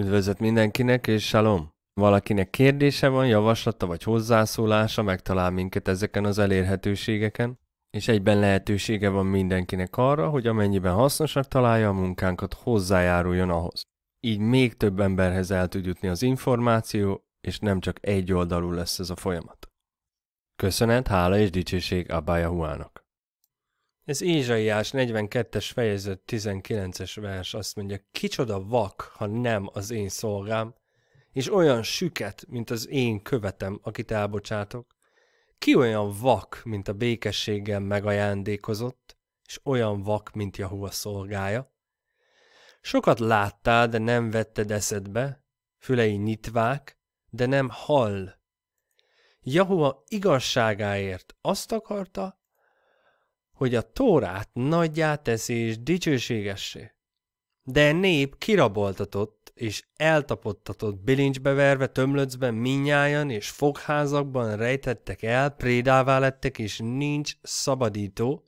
Üdvözlet mindenkinek, és salom! Valakinek kérdése van, javaslata vagy hozzászólása, megtalál minket ezeken az elérhetőségeken, és egyben lehetősége van mindenkinek arra, hogy amennyiben hasznosak találja a munkánkat, hozzájáruljon ahhoz. Így még több emberhez el tud jutni az információ, és nem csak egy oldalú lesz ez a folyamat. Köszönet, hála és dicsőség Abba Yahuának! Ez Ézsaiás 42-es fejezet 19-es vers azt mondja, kicsoda vak, ha nem az én szolgám, és olyan süket, mint az én követem, akit elbocsátok. Ki olyan vak, mint a békességgel megajándékozott, és olyan vak, mint a szolgája? Sokat láttál, de nem vetted eszedbe, fülei nyitvák, de nem hall. Jahua igazságáért azt akarta, hogy a Tórát nagyjá teszi és dicsőségessé. De nép kiraboltatott és eltapottatott bilincsbe verve tömlöcben minnyájan és fogházakban rejtettek el, prédává lettek és nincs szabadító,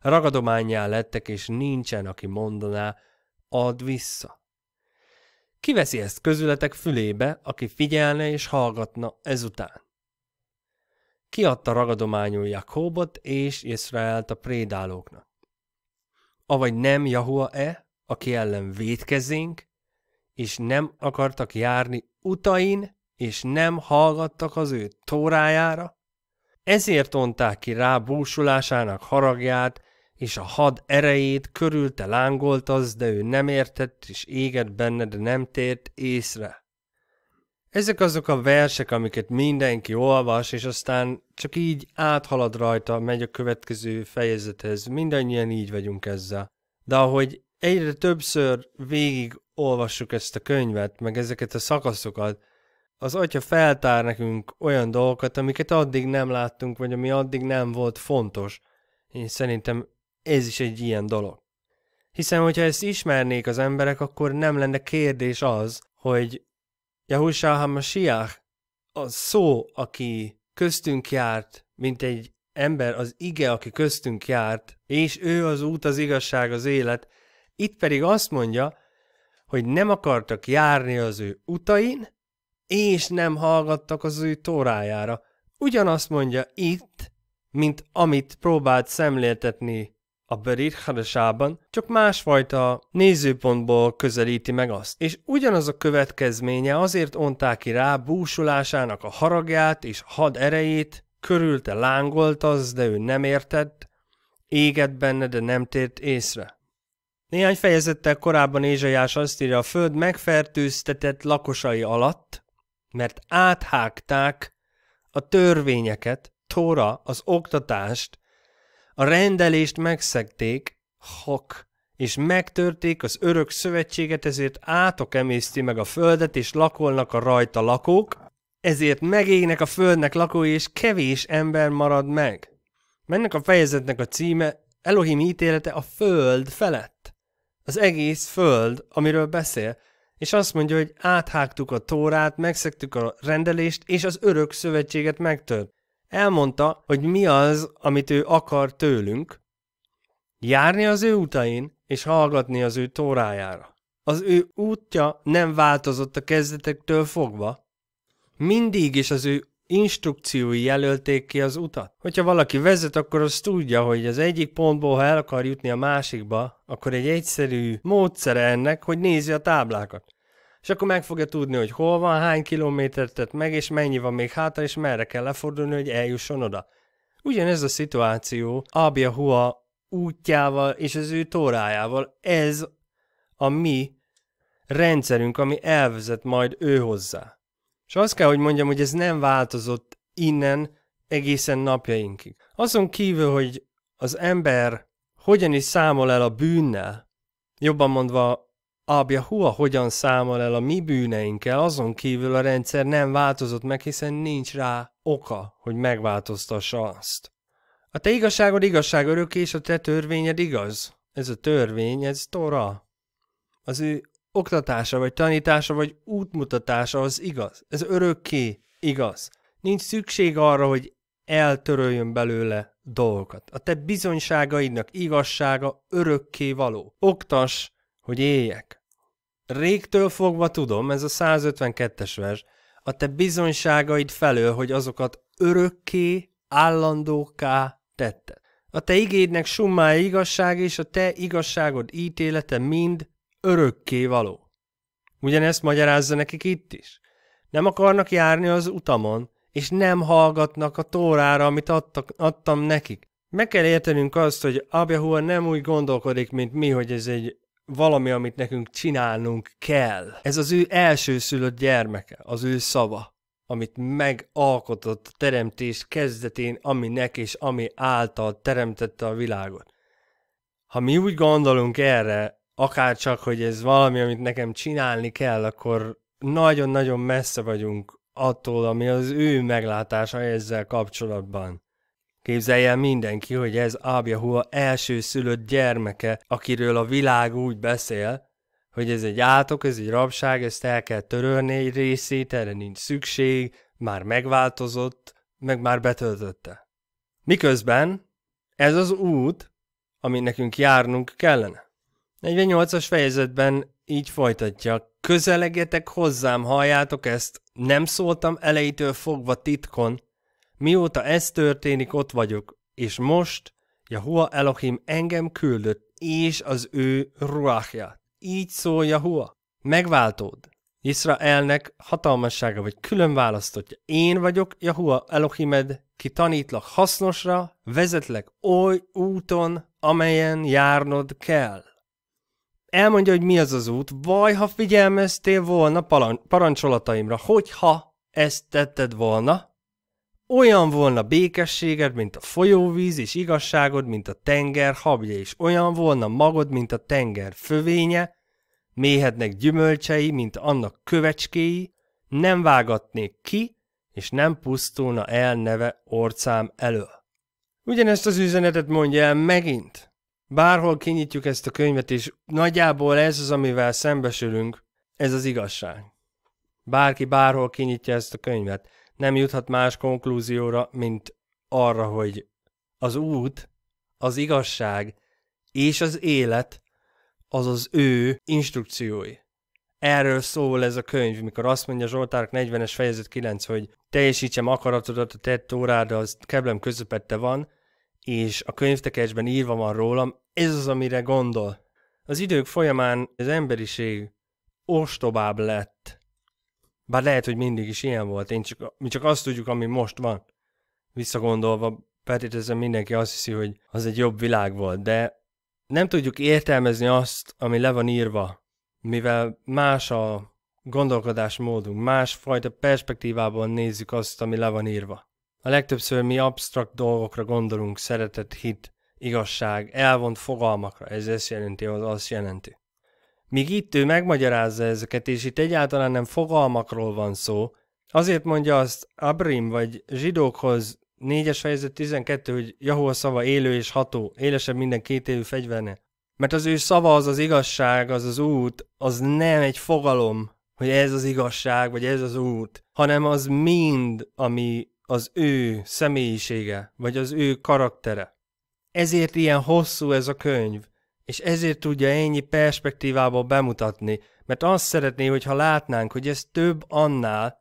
ragadományjá lettek és nincsen, aki mondaná, add vissza. Kiveszi ezt közületek fülébe, aki figyelne és hallgatna ezután kiadta ragadományul Jakóbot és Izraelt a prédálóknak. Avagy nem Jahua-e, aki ellen védkezünk, és nem akartak járni utain, és nem hallgattak az ő tórájára? Ezért onták ki rá búsulásának haragját, és a had erejét körülte lángolt az, de ő nem értett, és égett benne, de nem tért észre. Ezek azok a versek, amiket mindenki olvas, és aztán csak így áthalad rajta, megy a következő fejezethez. Mindannyian így vagyunk ezzel. De ahogy egyre többször végig olvassuk ezt a könyvet, meg ezeket a szakaszokat, az atya feltár nekünk olyan dolgokat, amiket addig nem láttunk, vagy ami addig nem volt fontos. Én szerintem ez is egy ilyen dolog. Hiszen, hogyha ezt ismernék az emberek, akkor nem lenne kérdés az, hogy Jahusá HaMashiach, a szó, aki köztünk járt, mint egy ember, az ige, aki köztünk járt, és ő az út, az igazság, az élet, itt pedig azt mondja, hogy nem akartak járni az ő utain, és nem hallgattak az ő tórájára. Ugyanazt mondja itt, mint amit próbált szemléltetni a Berit Hadasában, csak másfajta nézőpontból közelíti meg azt. És ugyanaz a következménye azért onták ki rá búsulásának a haragját és had erejét, körülte lángolt az, de ő nem értett, égett benne, de nem tért észre. Néhány fejezettel korábban Ézsajás azt írja, a föld megfertőztetett lakosai alatt, mert áthágták a törvényeket, Tóra, az oktatást, a rendelést megszegték, hak, és megtörték az örök szövetséget, ezért átok emészti meg a földet, és lakolnak a rajta lakók, ezért megégnek a földnek lakói, és kevés ember marad meg. Mennek a fejezetnek a címe, Elohim ítélete a föld felett. Az egész föld, amiről beszél, és azt mondja, hogy áthágtuk a tórát, megszegtük a rendelést, és az örök szövetséget megtört. Elmondta, hogy mi az, amit ő akar tőlünk, járni az ő utain és hallgatni az ő tórájára. Az ő útja nem változott a kezdetektől fogva, mindig is az ő instrukciói jelölték ki az utat. Hogyha valaki vezet, akkor az tudja, hogy az egyik pontból, ha el akar jutni a másikba, akkor egy egyszerű módszere ennek, hogy nézi a táblákat és akkor meg fogja tudni, hogy hol van, hány kilométert tett meg, és mennyi van még hátra, és merre kell lefordulni, hogy eljusson oda. Ugyanez a szituáció Abia Hua útjával és az ő tórájával, ez a mi rendszerünk, ami elvezet majd ő hozzá. És azt kell, hogy mondjam, hogy ez nem változott innen egészen napjainkig. Azon kívül, hogy az ember hogyan is számol el a bűnnel, jobban mondva Abja Hua hogyan számol el a mi bűneinkkel, azon kívül a rendszer nem változott meg, hiszen nincs rá oka, hogy megváltoztassa azt. A te igazságod igazság örök és a te törvényed igaz. Ez a törvény, ez Tora. Az ő oktatása, vagy tanítása, vagy útmutatása az igaz. Ez örökké igaz. Nincs szükség arra, hogy eltöröljön belőle dolgokat. A te bizonyságaidnak igazsága örökké való. Oktas hogy éljek. Régtől fogva tudom, ez a 152-es vers, a te bizonyságaid felől, hogy azokat örökké, állandóká tette. A te igédnek summája igazság, és a te igazságod ítélete mind örökké való. Ugyanezt magyarázza nekik itt is. Nem akarnak járni az utamon, és nem hallgatnak a tórára, amit adtak, adtam nekik. Meg kell értenünk azt, hogy Abjahua nem úgy gondolkodik, mint mi, hogy ez egy valami, amit nekünk csinálnunk kell. Ez az ő elsőszülött gyermeke, az ő szava, amit megalkotott a teremtés kezdetén, aminek és ami által teremtette a világot. Ha mi úgy gondolunk erre, akár csak, hogy ez valami, amit nekem csinálni kell, akkor nagyon-nagyon messze vagyunk attól, ami az ő meglátása ezzel kapcsolatban. Képzelje el mindenki, hogy ez Ábjahua első szülött gyermeke, akiről a világ úgy beszél, hogy ez egy átok, ez egy rabság, ezt el kell törölni egy részét, erre nincs szükség, már megváltozott, meg már betöltötte. Miközben ez az út, amit nekünk járnunk kellene. 48-as fejezetben így folytatja, közelegetek hozzám, halljátok ezt, nem szóltam elejétől fogva titkon, Mióta ez történik, ott vagyok, és most Jahua Elohim engem küldött, és az ő ruachja. Így szól Jahua. Megváltód. Izraelnek hatalmassága vagy külön választotja. Én vagyok Jahua Elohimed, ki tanítlak hasznosra, vezetlek oly úton, amelyen járnod kell. Elmondja, hogy mi az az út, Vaj, ha figyelmeztél volna parancsolataimra, hogyha ezt tetted volna, olyan volna békességed, mint a folyóvíz, és igazságod, mint a tenger habja, és olyan volna magod, mint a tenger fövénye, méhednek gyümölcsei, mint annak kövecskéi, nem vágatnék ki, és nem pusztulna el neve orcám elől. Ugyanezt az üzenetet mondja el megint. Bárhol kinyitjuk ezt a könyvet, és nagyjából ez az, amivel szembesülünk, ez az igazság. Bárki bárhol kinyitja ezt a könyvet nem juthat más konklúzióra, mint arra, hogy az út, az igazság és az élet az az ő instrukciói. Erről szól ez a könyv, mikor azt mondja Zsoltárk 40-es fejezet 9, hogy teljesítsem akaratodat, a tett órád, az keblem közepette van, és a könyvtekercsben írva van rólam, ez az, amire gondol. Az idők folyamán az emberiség ostobább lett, bár lehet, hogy mindig is ilyen volt, én csak, mi csak azt tudjuk, ami most van. Visszagondolva, feltételezem mindenki azt hiszi, hogy az egy jobb világ volt, de nem tudjuk értelmezni azt, ami le van írva, mivel más a gondolkodásmódunk, másfajta perspektívában nézzük azt, ami le van írva. A legtöbbször mi absztrakt dolgokra gondolunk, szeretet, hit, igazság, elvont fogalmakra, ez ezt jelenti, az azt jelenti. Míg itt ő megmagyarázza ezeket, és itt egyáltalán nem fogalmakról van szó, azért mondja azt Abrim vagy zsidókhoz 4-es fejezet 12, hogy Jahó szava élő és ható, élesebb minden két élő fegyverne. Mert az ő szava az az igazság, az az út, az nem egy fogalom, hogy ez az igazság, vagy ez az út, hanem az mind, ami az ő személyisége, vagy az ő karaktere. Ezért ilyen hosszú ez a könyv, és ezért tudja ennyi perspektívából bemutatni, mert azt szeretné, hogyha látnánk, hogy ez több annál,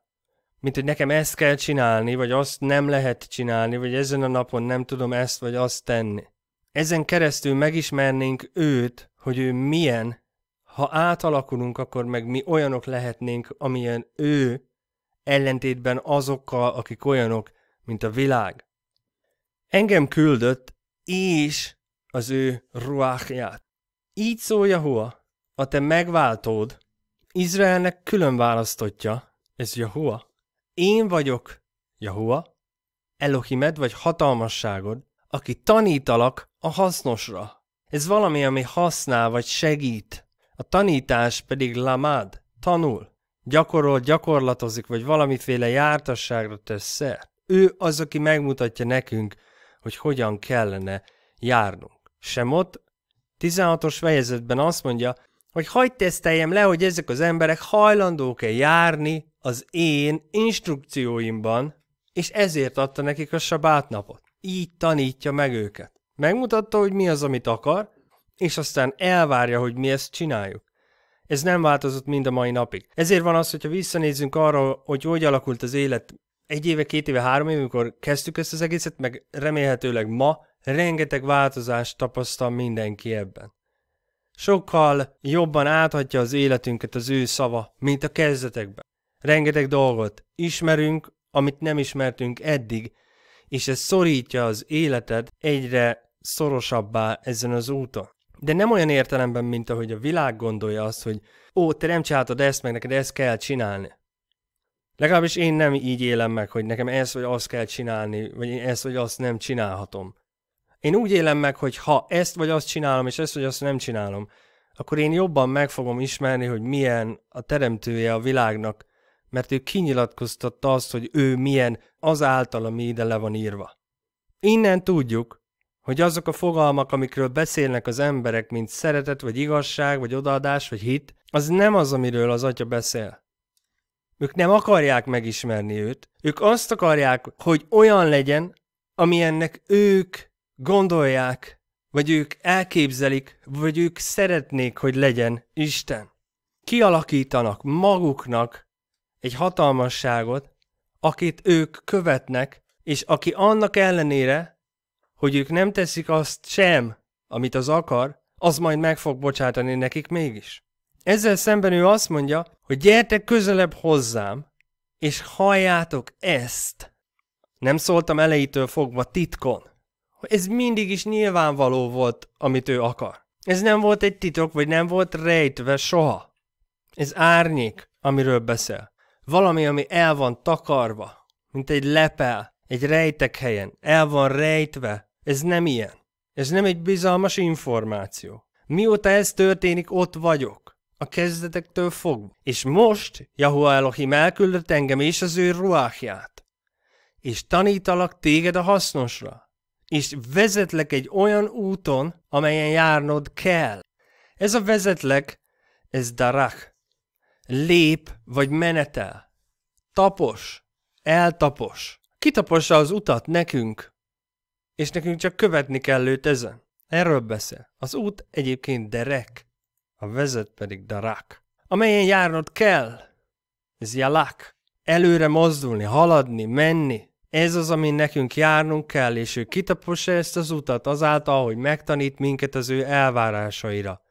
mint hogy nekem ezt kell csinálni, vagy azt nem lehet csinálni, vagy ezen a napon nem tudom ezt vagy azt tenni. Ezen keresztül megismernénk őt, hogy ő milyen, ha átalakulunk, akkor meg mi olyanok lehetnénk, amilyen ő, ellentétben azokkal, akik olyanok, mint a világ. Engem küldött, és az ő ruáhját. Így szól Jahua, a te megváltód, Izraelnek külön választotja, ez Jahua. Én vagyok, Jahua, Elohimed vagy hatalmasságod, aki tanítalak a hasznosra. Ez valami, ami használ vagy segít. A tanítás pedig lamád, tanul, gyakorol, gyakorlatozik, vagy valamiféle jártasságra tesz szert. Ő az, aki megmutatja nekünk, hogy hogyan kellene járnunk sem ott. 16-os fejezetben azt mondja, hogy hagyd teszteljem le, hogy ezek az emberek hajlandók-e járni az én instrukcióimban, és ezért adta nekik a sabátnapot. Így tanítja meg őket. Megmutatta, hogy mi az, amit akar, és aztán elvárja, hogy mi ezt csináljuk. Ez nem változott mind a mai napig. Ezért van az, hogyha visszanézzünk arra, hogy hogy alakult az élet egy éve, két éve, három éve, amikor kezdtük ezt az egészet, meg remélhetőleg ma, Rengeteg változást tapasztal mindenki ebben. Sokkal jobban áthatja az életünket az ő szava, mint a kezdetekben. Rengeteg dolgot ismerünk, amit nem ismertünk eddig, és ez szorítja az életed egyre szorosabbá ezen az úton. De nem olyan értelemben, mint ahogy a világ gondolja azt, hogy ó, te nem csináltad ezt, meg neked ezt kell csinálni. Legalábbis én nem így élem meg, hogy nekem ezt vagy azt kell csinálni, vagy én ezt vagy azt nem csinálhatom. Én úgy élem meg, hogy ha ezt vagy azt csinálom, és ezt vagy azt nem csinálom, akkor én jobban meg fogom ismerni, hogy milyen a teremtője a világnak, mert ő kinyilatkoztatta azt, hogy ő milyen az által, ami ide le van írva. Innen tudjuk, hogy azok a fogalmak, amikről beszélnek az emberek, mint szeretet, vagy igazság, vagy odaadás, vagy hit, az nem az, amiről az atya beszél. Ők nem akarják megismerni őt, ők azt akarják, hogy olyan legyen, amilyennek ők gondolják, vagy ők elképzelik, vagy ők szeretnék, hogy legyen Isten. Kialakítanak maguknak egy hatalmasságot, akit ők követnek, és aki annak ellenére, hogy ők nem teszik azt sem, amit az akar, az majd meg fog bocsátani nekik mégis. Ezzel szemben ő azt mondja, hogy gyertek közelebb hozzám, és halljátok ezt. Nem szóltam elejétől fogva titkon. Ez mindig is nyilvánvaló volt, amit ő akar. Ez nem volt egy titok, vagy nem volt rejtve soha. Ez árnyék, amiről beszél. Valami, ami el van takarva, mint egy lepel, egy rejtek helyen, el van rejtve. Ez nem ilyen. Ez nem egy bizalmas információ. Mióta ez történik, ott vagyok. A kezdetektől fogva. És most Jahua Elohim elküldött engem és az ő ruáhját. És tanítalak téged a hasznosra, és vezetlek egy olyan úton, amelyen járnod kell. Ez a vezetlek, ez darach. Lép vagy menetel. Tapos. Eltapos. Kitapossa az utat nekünk. És nekünk csak követni kell őt ezen. Erről beszél. Az út egyébként derek, a vezet pedig darak. Amelyen járnod kell, ez jalak. Előre mozdulni, haladni, menni ez az, ami nekünk járnunk kell, és ő kitapossa ezt az utat azáltal, hogy megtanít minket az ő elvárásaira,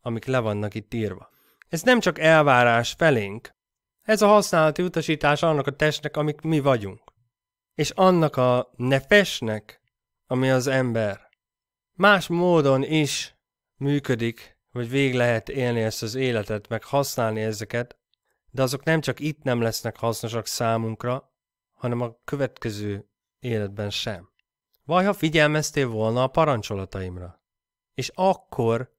amik le vannak itt írva. Ez nem csak elvárás felénk, ez a használati utasítás annak a testnek, amik mi vagyunk. És annak a nefesnek, ami az ember. Más módon is működik, vagy végig lehet élni ezt az életet, meg használni ezeket, de azok nem csak itt nem lesznek hasznosak számunkra, hanem a következő életben sem. Vaj, ha figyelmeztél volna a parancsolataimra, és akkor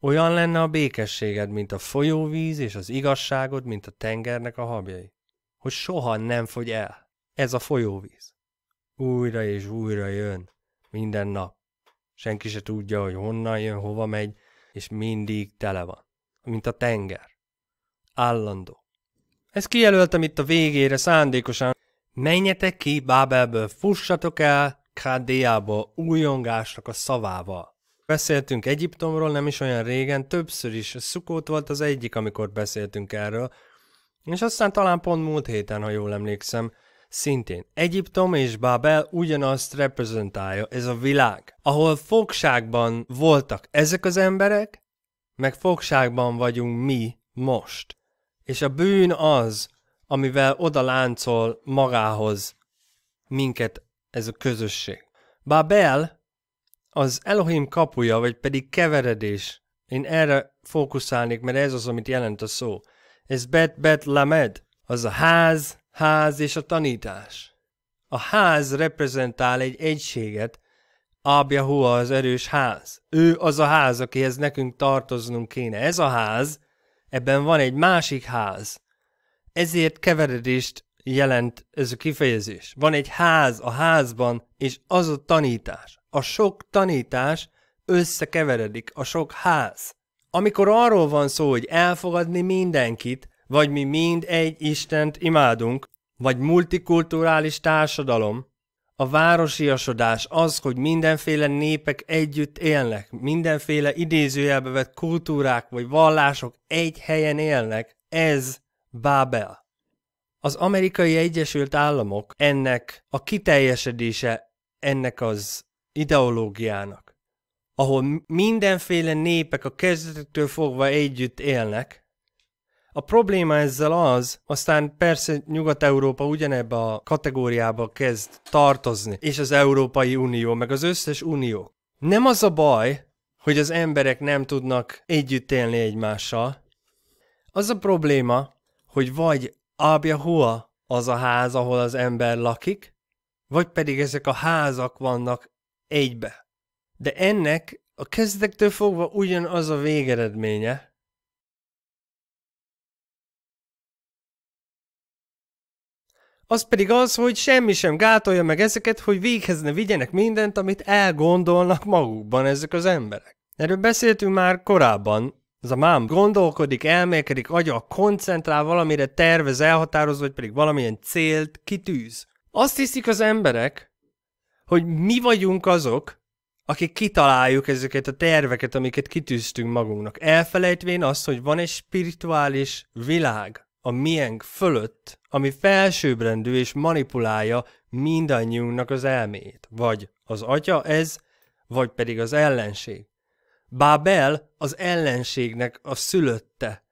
olyan lenne a békességed, mint a folyóvíz, és az igazságod, mint a tengernek a habjai, hogy soha nem fogy el. Ez a folyóvíz. Újra és újra jön, minden nap. Senki se tudja, hogy honnan jön, hova megy, és mindig tele van. Mint a tenger. Állandó. Ezt kijelöltem itt a végére szándékosan, Menjetek ki Bábelből, fussatok el Kádéába újongásnak a szavával. Beszéltünk Egyiptomról nem is olyan régen, többször is. Szukót volt az egyik, amikor beszéltünk erről. És aztán talán pont múlt héten, ha jól emlékszem, szintén Egyiptom és Bábel ugyanazt reprezentálja, ez a világ, ahol fogságban voltak ezek az emberek, meg fogságban vagyunk mi most. És a bűn az, amivel oda láncol magához minket ez a közösség. Babel az Elohim kapuja, vagy pedig keveredés. Én erre fókuszálnék, mert ez az, amit jelent a szó. Ez Bet Bet Lamed, az a ház, ház és a tanítás. A ház reprezentál egy egységet, Abjahua az erős ház. Ő az a ház, akihez nekünk tartoznunk kéne. Ez a ház, ebben van egy másik ház, ezért keveredést jelent ez a kifejezés. Van egy ház a házban, és az a tanítás. A sok tanítás összekeveredik, a sok ház. Amikor arról van szó, hogy elfogadni mindenkit, vagy mi mind egy Istent imádunk, vagy multikulturális társadalom, a városiasodás az, hogy mindenféle népek együtt élnek, mindenféle idézőjelbe vett kultúrák vagy vallások egy helyen élnek, ez Bábel. Az amerikai Egyesült Államok ennek a kiteljesedése ennek az ideológiának, ahol mindenféle népek a kezdetektől fogva együtt élnek. A probléma ezzel az, aztán persze Nyugat-Európa ugyanebbe a kategóriába kezd tartozni, és az Európai Unió, meg az összes unió. Nem az a baj, hogy az emberek nem tudnak együtt élni egymással, az a probléma, hogy vagy Abjahua az a ház, ahol az ember lakik, vagy pedig ezek a házak vannak egybe. De ennek a kezdetektől fogva ugyanaz a végeredménye, az pedig az, hogy semmi sem gátolja meg ezeket, hogy véghez ne vigyenek mindent, amit elgondolnak magukban ezek az emberek. Erről beszéltünk már korábban, ez a mám gondolkodik, elmélkedik, agya koncentrál, valamire tervez, elhatároz, vagy pedig valamilyen célt kitűz. Azt hiszik az emberek, hogy mi vagyunk azok, akik kitaláljuk ezeket a terveket, amiket kitűztünk magunknak. Elfelejtvén azt, hogy van egy spirituális világ a miénk fölött, ami felsőbbrendű és manipulálja mindannyiunknak az elmét. Vagy az atya ez, vagy pedig az ellenség. Bábel az ellenségnek a szülötte.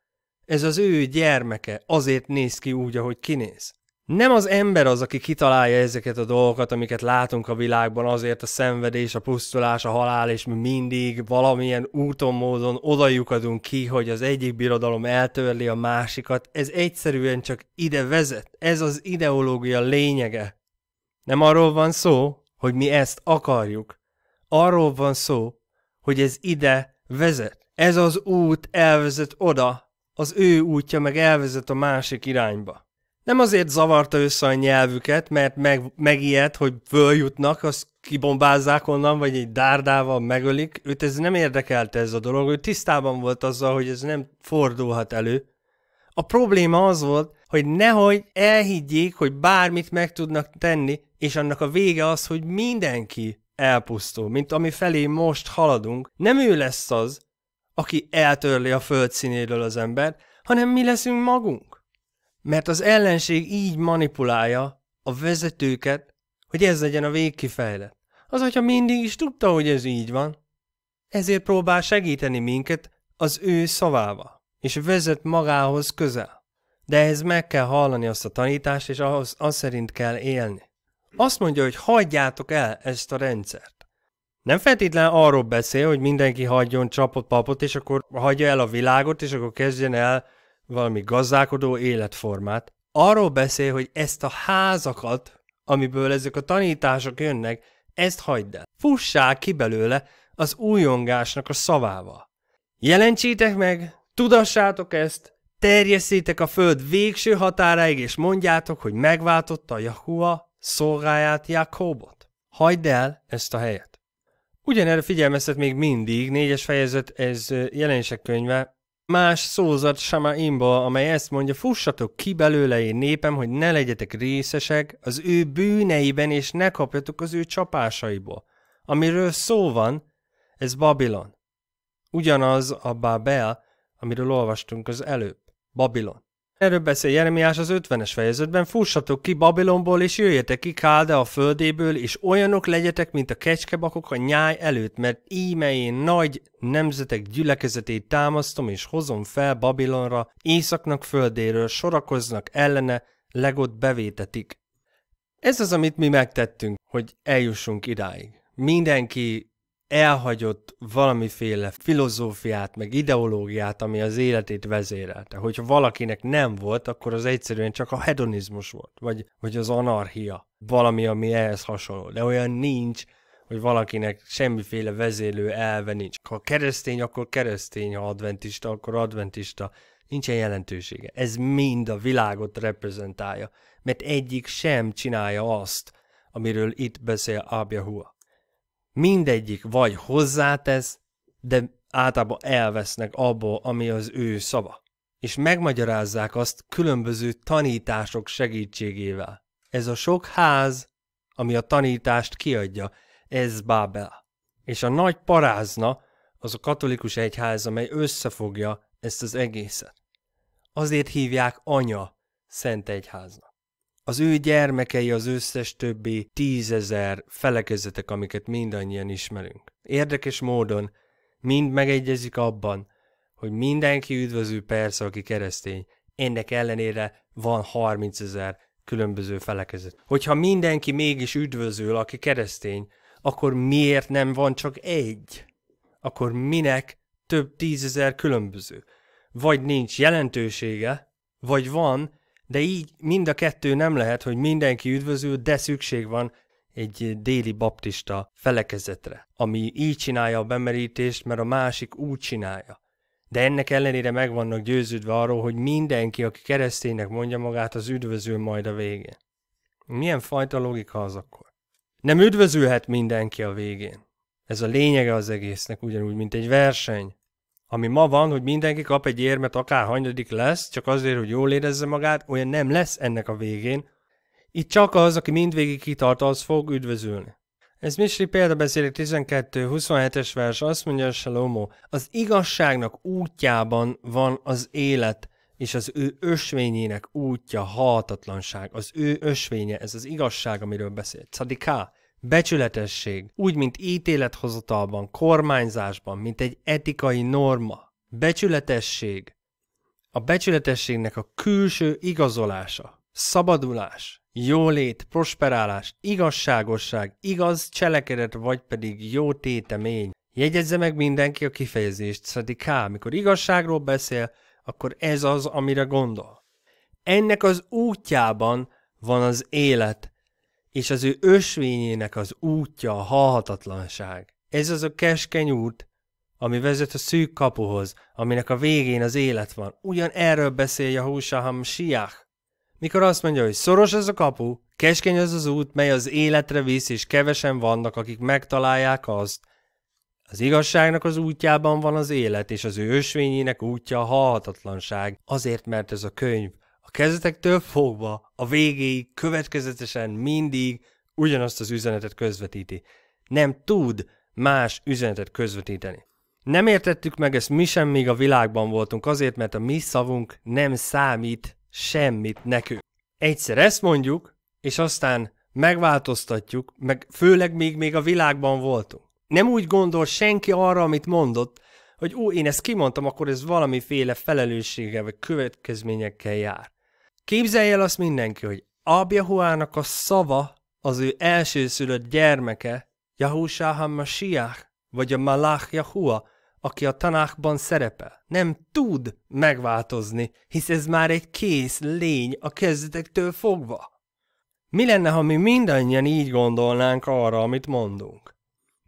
Ez az ő gyermeke, azért néz ki úgy, ahogy kinéz. Nem az ember az, aki kitalálja ezeket a dolgokat, amiket látunk a világban, azért a szenvedés, a pusztulás, a halál, és mi mindig valamilyen úton, módon odajukadunk ki, hogy az egyik birodalom eltörli a másikat. Ez egyszerűen csak ide vezet. Ez az ideológia lényege. Nem arról van szó, hogy mi ezt akarjuk. Arról van szó, hogy ez ide vezet. Ez az út elvezet oda, az ő útja meg elvezet a másik irányba. Nem azért zavarta össze a nyelvüket, mert meg, megijedt, hogy följutnak, azt kibombázzák onnan, vagy egy dárdával megölik. Őt ez nem érdekelte ez a dolog, ő tisztában volt azzal, hogy ez nem fordulhat elő. A probléma az volt, hogy nehogy elhiggyék, hogy bármit meg tudnak tenni, és annak a vége az, hogy mindenki elpusztul, mint ami felé most haladunk, nem ő lesz az, aki eltörli a föld színéről az embert, hanem mi leszünk magunk. Mert az ellenség így manipulálja a vezetőket, hogy ez legyen a végkifejlet. Az atya mindig is tudta, hogy ez így van. Ezért próbál segíteni minket az ő szavával, és vezet magához közel. De ehhez meg kell hallani azt a tanítást, és ahhoz az szerint kell élni azt mondja, hogy hagyjátok el ezt a rendszert. Nem feltétlen arról beszél, hogy mindenki hagyjon csapot papot, és akkor hagyja el a világot, és akkor kezdjen el valami gazdálkodó életformát. Arról beszél, hogy ezt a házakat, amiből ezek a tanítások jönnek, ezt hagyd el. Fussál ki belőle az újongásnak a szavával. Jelentsétek meg, tudassátok ezt, terjesszétek a föld végső határáig, és mondjátok, hogy megváltotta Jahua szolgáját Jakobot. Hagyd el ezt a helyet. Ugyanerre figyelmeztet még mindig, négyes fejezet, ez jelenések könyve, más szózat Sama Imba, amely ezt mondja, fussatok ki belőle én népem, hogy ne legyetek részesek az ő bűneiben, és ne kapjatok az ő csapásaiból. Amiről szó van, ez Babilon. Ugyanaz a Babel, amiről olvastunk az előbb. Babilon. Erről beszél Jeremiás az 50-es fejezetben, fussatok ki Babilonból, és jöjjetek ki Kálde a földéből, és olyanok legyetek, mint a kecskebakok a nyáj előtt, mert íme én nagy nemzetek gyülekezetét támasztom, és hozom fel Babilonra, északnak földéről sorakoznak ellene, legott bevétetik. Ez az, amit mi megtettünk, hogy eljussunk idáig. Mindenki elhagyott valamiféle filozófiát, meg ideológiát, ami az életét vezérelte. Hogyha valakinek nem volt, akkor az egyszerűen csak a hedonizmus volt, vagy, vagy az anarchia, valami, ami ehhez hasonló. De olyan nincs, hogy valakinek semmiféle vezélő elve nincs. Ha keresztény, akkor keresztény, ha adventista, akkor adventista. Nincsen jelentősége. Ez mind a világot reprezentálja, mert egyik sem csinálja azt, amiről itt beszél Abjahua mindegyik vagy hozzátesz, de általában elvesznek abból, ami az ő szava. És megmagyarázzák azt különböző tanítások segítségével. Ez a sok ház, ami a tanítást kiadja, ez Bábel. És a nagy parázna az a katolikus egyház, amely összefogja ezt az egészet. Azért hívják anya szent egyháznak az ő gyermekei az összes többi tízezer felekezetek, amiket mindannyian ismerünk. Érdekes módon mind megegyezik abban, hogy mindenki üdvözül persze, aki keresztény. Ennek ellenére van 30 ezer különböző felekezet. Hogyha mindenki mégis üdvözül, aki keresztény, akkor miért nem van csak egy? Akkor minek több tízezer különböző? Vagy nincs jelentősége, vagy van, de így mind a kettő nem lehet, hogy mindenki üdvözül, de szükség van egy déli baptista felekezetre, ami így csinálja a bemerítést, mert a másik úgy csinálja. De ennek ellenére meg vannak győződve arról, hogy mindenki, aki kereszténynek mondja magát, az üdvözül majd a végén. Milyen fajta logika az akkor? Nem üdvözülhet mindenki a végén. Ez a lényege az egésznek, ugyanúgy, mint egy verseny ami ma van, hogy mindenki kap egy érmet, akár hanyadik lesz, csak azért, hogy jól érezze magát, olyan nem lesz ennek a végén. Itt csak az, aki mindvégig kitart, az fog üdvözülni. Ez Misri példabeszélő 12-27-es vers azt mondja Salomó, az igazságnak útjában van az élet, és az ő ösvényének útja hatatlanság, Az ő ösvénye, ez az igazság, amiről beszélt. Szadiká, Becsületesség, úgy, mint ítélethozatalban, kormányzásban, mint egy etikai norma. Becsületesség, a becsületességnek a külső igazolása, szabadulás, jólét, prosperálás, igazságosság, igaz cselekedet vagy pedig jó tétemény. Jegyezze meg mindenki a kifejezést, szadiká, mikor igazságról beszél, akkor ez az, amire gondol. Ennek az útjában van az élet, és az ő ösvényének az útja a halhatatlanság. Ez az a keskeny út, ami vezet a szűk kapuhoz, aminek a végén az élet van. Ugyan erről a Húsaham Siach. Mikor azt mondja, hogy szoros ez a kapu, keskeny az az út, mely az életre visz, és kevesen vannak, akik megtalálják azt. Az igazságnak az útjában van az élet, és az ő ösvényének útja a halhatatlanság, azért mert ez a könyv kezdetektől fogva a végéig következetesen mindig ugyanazt az üzenetet közvetíti. Nem tud más üzenetet közvetíteni. Nem értettük meg ezt mi sem, míg a világban voltunk, azért, mert a mi szavunk nem számít semmit nekünk. Egyszer ezt mondjuk, és aztán megváltoztatjuk, meg főleg még, még a világban voltunk. Nem úgy gondol senki arra, amit mondott, hogy ú, én ezt kimondtam, akkor ez valamiféle felelősséggel vagy következményekkel jár. Képzelj el azt mindenki, hogy Abjahuának a szava az ő elsőszülött gyermeke, Jahúsá HaMashiach, vagy a Malach Jahua, aki a tanákban szerepel. Nem tud megváltozni, hisz ez már egy kész lény a kezdetektől fogva. Mi lenne, ha mi mindannyian így gondolnánk arra, amit mondunk?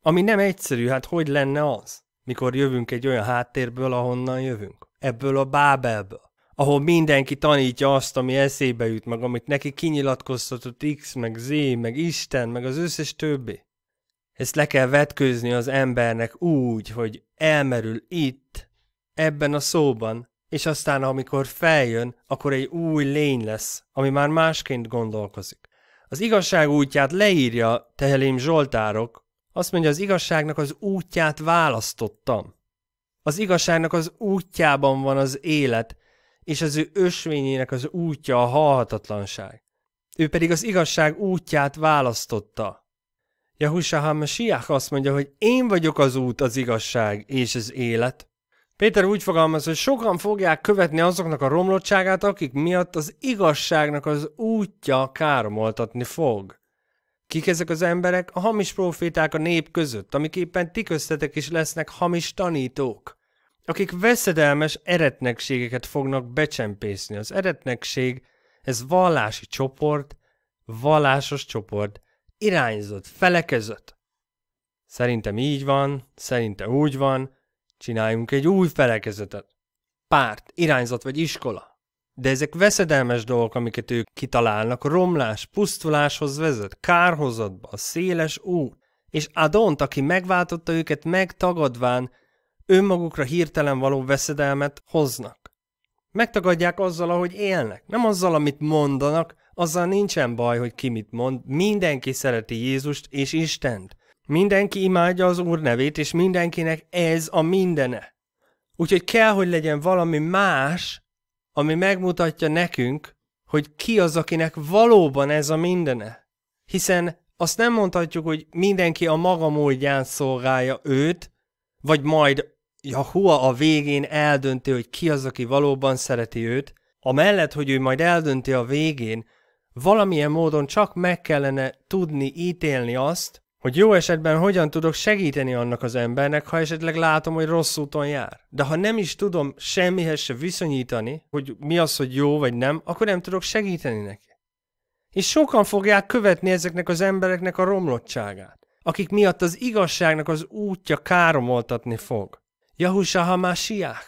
Ami nem egyszerű, hát hogy lenne az, mikor jövünk egy olyan háttérből, ahonnan jövünk? Ebből a Bábelből ahol mindenki tanítja azt, ami eszébe jut, meg amit neki kinyilatkoztatott X, meg Z, meg Isten, meg az összes többi. Ezt le kell vetkőzni az embernek úgy, hogy elmerül itt, ebben a szóban, és aztán amikor feljön, akkor egy új lény lesz, ami már másként gondolkozik. Az igazság útját leírja Tehelém Zsoltárok, azt mondja, az igazságnak az útját választottam. Az igazságnak az útjában van az élet, és az ő ösvényének az útja a halhatatlanság. Ő pedig az igazság útját választotta. Jahusa HaMashiach azt mondja, hogy én vagyok az út, az igazság és az élet. Péter úgy fogalmaz, hogy sokan fogják követni azoknak a romlottságát, akik miatt az igazságnak az útja káromoltatni fog. Kik ezek az emberek? A hamis proféták a nép között, amiképpen ti köztetek is lesznek hamis tanítók akik veszedelmes eretnekségeket fognak becsempészni. Az eretnekség, ez vallási csoport, vallásos csoport, irányzott, felekezött. Szerintem így van, szerintem úgy van, csináljunk egy új felekezetet. Párt, irányzat vagy iskola. De ezek veszedelmes dolgok, amiket ők kitalálnak, romlás, pusztuláshoz vezet, kárhozatba, a széles út. És Adont, aki megváltotta őket megtagadván, önmagukra hirtelen való veszedelmet hoznak. Megtagadják azzal, ahogy élnek, nem azzal, amit mondanak, azzal nincsen baj, hogy ki mit mond, mindenki szereti Jézust és Istent. Mindenki imádja az Úr nevét, és mindenkinek ez a mindene. Úgyhogy kell, hogy legyen valami más, ami megmutatja nekünk, hogy ki az, akinek valóban ez a mindene. Hiszen azt nem mondhatjuk, hogy mindenki a maga módján szolgálja őt, vagy majd Jahua a végén eldönti, hogy ki az, aki valóban szereti őt, amellett, hogy ő majd eldönti a végén, valamilyen módon csak meg kellene tudni ítélni azt, hogy jó esetben hogyan tudok segíteni annak az embernek, ha esetleg látom, hogy rossz úton jár. De ha nem is tudom semmihez se viszonyítani, hogy mi az, hogy jó vagy nem, akkor nem tudok segíteni neki. És sokan fogják követni ezeknek az embereknek a romlottságát, akik miatt az igazságnak az útja káromoltatni fog. Jahusa Hamásiach.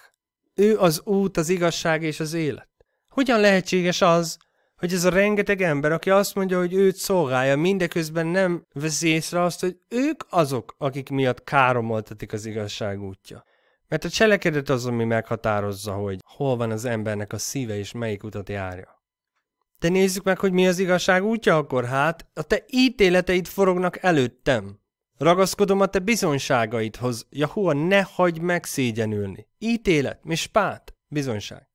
Ő az út, az igazság és az élet. Hogyan lehetséges az, hogy ez a rengeteg ember, aki azt mondja, hogy őt szolgálja, mindeközben nem veszi észre azt, hogy ők azok, akik miatt káromoltatik az igazság útja. Mert a cselekedet az, ami meghatározza, hogy hol van az embernek a szíve és melyik utat járja. De nézzük meg, hogy mi az igazság útja akkor hát, a te ítéleteid forognak előttem. Ragaszkodom a te bizonságaidhoz, Jahua, ne meg megszégyenülni. Ítélet, mi spát, bizonság.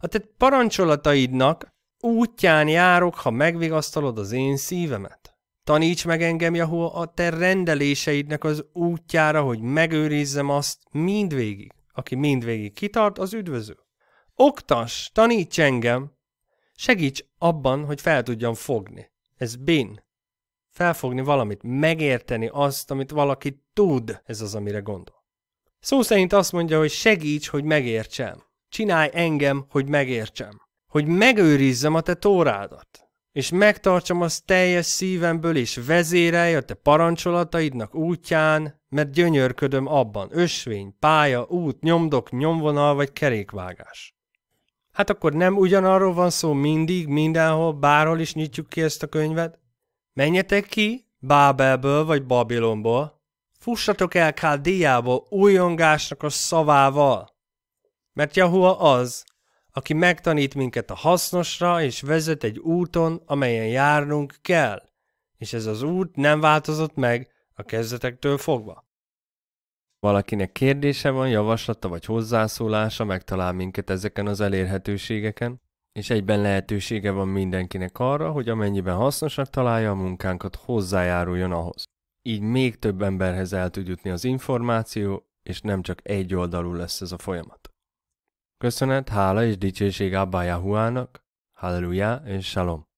A te parancsolataidnak útján járok, ha megvigasztalod az én szívemet. Taníts meg engem, Jahua, a te rendeléseidnek az útjára, hogy megőrizzem azt mindvégig. Aki mindvégig kitart, az üdvöző. Oktas, taníts engem, segíts abban, hogy fel tudjam fogni. Ez bén. Felfogni valamit, megérteni azt, amit valaki tud, ez az, amire gondol. Szó szerint azt mondja, hogy segíts, hogy megértsem. Csinálj engem, hogy megértsem. Hogy megőrizzem a te tórádat. És megtartsam azt teljes szívemből, és vezérelj a te parancsolataidnak útján, mert gyönyörködöm abban. Ösvény, pálya, út, nyomdok, nyomvonal vagy kerékvágás. Hát akkor nem ugyanarról van szó mindig, mindenhol, bárhol is nyitjuk ki ezt a könyvet? Menjetek ki Bábelből vagy Babilonból, fussatok el Káldiából újongásnak a szavával, mert Jahua az, aki megtanít minket a hasznosra és vezet egy úton, amelyen járnunk kell, és ez az út nem változott meg a kezdetektől fogva. Valakinek kérdése van, javaslata vagy hozzászólása, megtalál minket ezeken az elérhetőségeken és egyben lehetősége van mindenkinek arra, hogy amennyiben hasznosnak találja a munkánkat, hozzájáruljon ahhoz. Így még több emberhez el tud jutni az információ, és nem csak egy oldalú lesz ez a folyamat. Köszönet, hála és dicsőség Abba Yahuának, Halleluja és Shalom!